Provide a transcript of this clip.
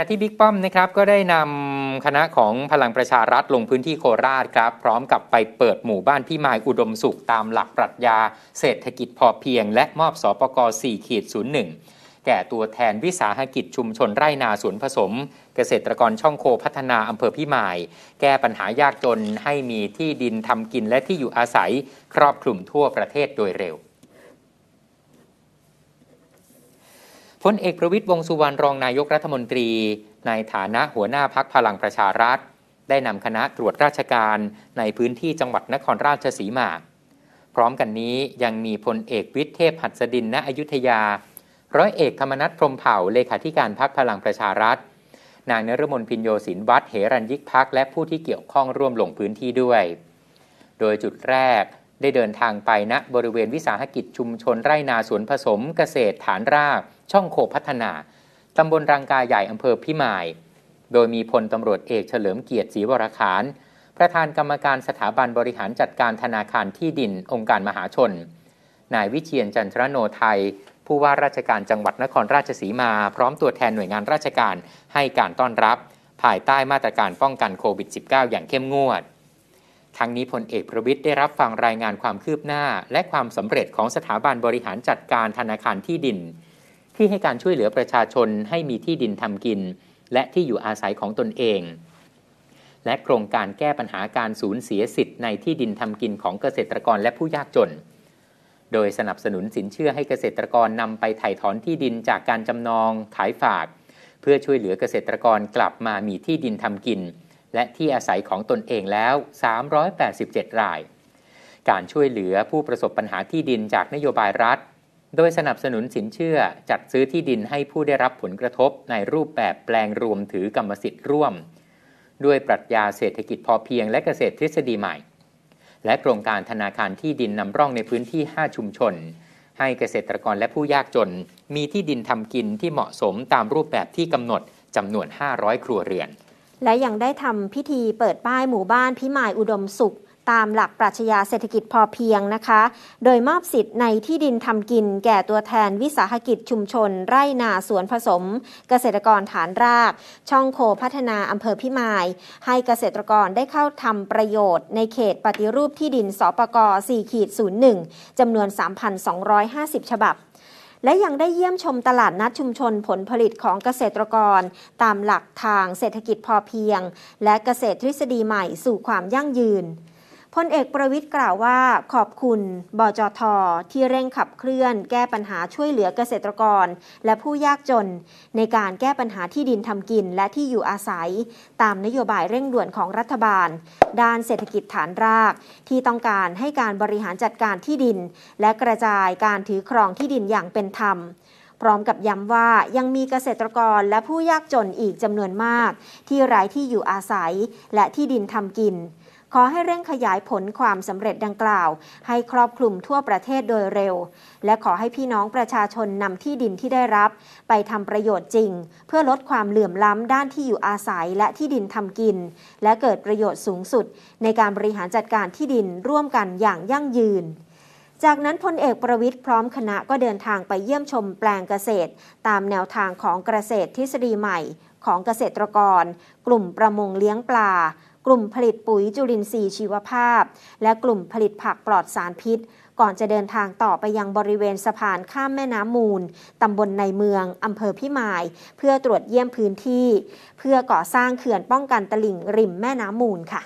ณะที่บิ๊กป้อมนะครับก็ได้นำคณะของพลังประชารัฐลงพื้นที่โคราชครับ พร้อมกับไปเปิดหมู่บ้านพี่มายอุดมสุขตามหลักปรัชญา เศรษฐกิจพอเพียงและมอบสปกร4ขีด01 แก่ตัวแทนวิสาหกิจชุมชนไร่นาสวนผสมเกษตรกรช่องโคพัฒนาอำเภอพี่มาย แก้ปัญหายากจนให้มีที่ดินทำกินและที่อยู่อาศัย ครอบคลุมทั่วประเทศโดยเร็วพลเอกประวิตยวงสุวรรณรองนายกรัฐมนตรี ในฐานะหัวหน้าพักพลังประชารัฐ ได้นำคณะตรวจราชการในพื้นที่จังหวัดนครราชสีมา พร้อมกันนี้ยังมีพลเอกวิทเทพหัสดินณอยุธยา ร้อยเอกธรรมนัฐพรมเผ่า เลขาธิการพักพลังประชารัฐ นางนรมนพินโยศินวัตเหรัญยิกพักและผู้ที่เกี่ยวข้องร่วมลงพื้นที่ด้วย โดยจุดแรกได้เดินทางไปณนะบริเวณวิสาหกิจชุมชนไร่นาสวนผสมเกษตรฐานราก ช่องโคพัฒนา ตำบลรังกาใหญ่อำเภอพิมาย โดยมีพลตำรวจเอกเฉลิมเกียรติศรีวรคารประธานกรรมการสถาบันบริหารจัดการธนาคารที่ดิน องค์การมหาชน นายวิเชียนจันทรโนไทยผู้ว่าราชการจังหวัดนครราชสีมา พร้อมตัวแทนหน่วยงานราชการให้การต้อนรับภายใต้มาตรการป้องกันโควิด -19 อย่างเข้มงวดทั้งนี้พลเอกประวิทย์ได้รับฟังรายงานความคืบหน้า และความสำเร็จของสถาบันบริหารจัดการธนาคารที่ดิน ที่ให้การช่วยเหลือประชาชนให้มีที่ดินทำกิน และที่อยู่อาศัยของตนเอง และโครงการแก้ปัญหาการสูญเสียสิทธิ์ในที่ดินทำกินของเกษตรกรและผู้ยากจน โดยสนับสนุนสินเชื่อให้เกษตรกรนำไปไถ่ถอนที่ดินจากการจำนองขายฝาก เพื่อช่วยเหลือเกษตรกรกลับมามีที่ดินทำกินและที่อาศัยของตนเองแล้ว 387 ราย การช่วยเหลือผู้ประสบปัญหาที่ดินจากนโยบายรัฐ โดยสนับสนุนสินเชื่อจัดซื้อที่ดินให้ผู้ได้รับผลกระทบในรูปแบบแปลงรวมถือกรรมสิทธิ์ร่วม ด้วยปรัชญาเศรษฐกิจพอเพียงและเกษตรทฤษฎีใหม่ และโครงการธนาคารที่ดินนำร่องในพื้นที่ 5 ชุมชน ให้เกษตรกรและผู้ยากจนมีที่ดินทำกินที่เหมาะสมตามรูปแบบที่กำหนดจำนวน 500 ครัวเรือนและยังได้ทำพิธีเปิดป้ายหมู่บ้านพิมายอุดมสุข ตามหลักปรัชญาเศรษฐกิจพอเพียงนะคะ โดยมอบสิทธิ์ในที่ดินทำกินแก่ตัวแทนวิสาหกิจชุมชนไร่นาสวนผสมเกษตรกรฐานราก ช่องโคพัฒนาอำเภอพิมาย ให้เกษตรกรได้เข้าทำประโยชน์ในเขตปฏิรูปที่ดินสปก4-01จำนวน 3,250 ฉบับและยังได้เยี่ยมชมตลาดนัดชุมชนผลผลิตของเกษตรกร ตามหลักทางเศรษฐกิจพอเพียง และเกษตรทฤษฎีใหม่สู่ความยั่งยืนพลเอกประวิทย์กล่าวว่าขอบคุณ บจทที่เร่งขับเคลื่อนแก้ปัญหาช่วยเหลือเกษตรกร และผู้ยากจนในการแก้ปัญหาที่ดินทำกินและที่อยู่อาศัย ตามนโยบายเร่งด่วนของรัฐบาล ด้านเศรษฐกิจฐานราก ที่ต้องการให้การบริหารจัดการที่ดิน และกระจายการถือครองที่ดินอย่างเป็นธรรม พร้อมกับย้ำว่ายังมีเกษตรกรและผู้ยากจนอีกจำนวนมาก ที่ไร้ที่อยู่อาศัยและที่ดินทำกินขอให้เร่งขยายผลความสำเร็จดังกล่าว ให้ครอบคลุมทั่วประเทศโดยเร็ว และขอให้พี่น้องประชาชนนำที่ดินที่ได้รับ ไปทำประโยชน์จริง เพื่อลดความเหลื่อมล้ำด้านที่อยู่อาศัยและที่ดินทำกิน และเกิดประโยชน์สูงสุด ในการบริหารจัดการที่ดินร่วมกันอย่างยั่งยืน จากนั้นพลเอกประวิทย์พร้อมคณะก็เดินทางไปเยี่ยมชมแปลงเกษตร ตามแนวทางของเกษตรทฤษฎีใหม่ ของเกษตรกร กลุ่มประมงเลี้ยงปลากลุ่มผลิตปุ๋ยจุลินทรีย์ชีวภาพ และกลุ่มผลิตผักปลอดสารพิษ ก่อนจะเดินทางต่อไปยังบริเวณสะพานข้ามแม่น้ำมูล ตำบลในเมืองอำเภอพิมาย เพื่อตรวจเยี่ยมพื้นที่ เพื่อก่อสร้างเขื่อนป้องกันตลิ่งริมแม่น้ำมูลค่ะ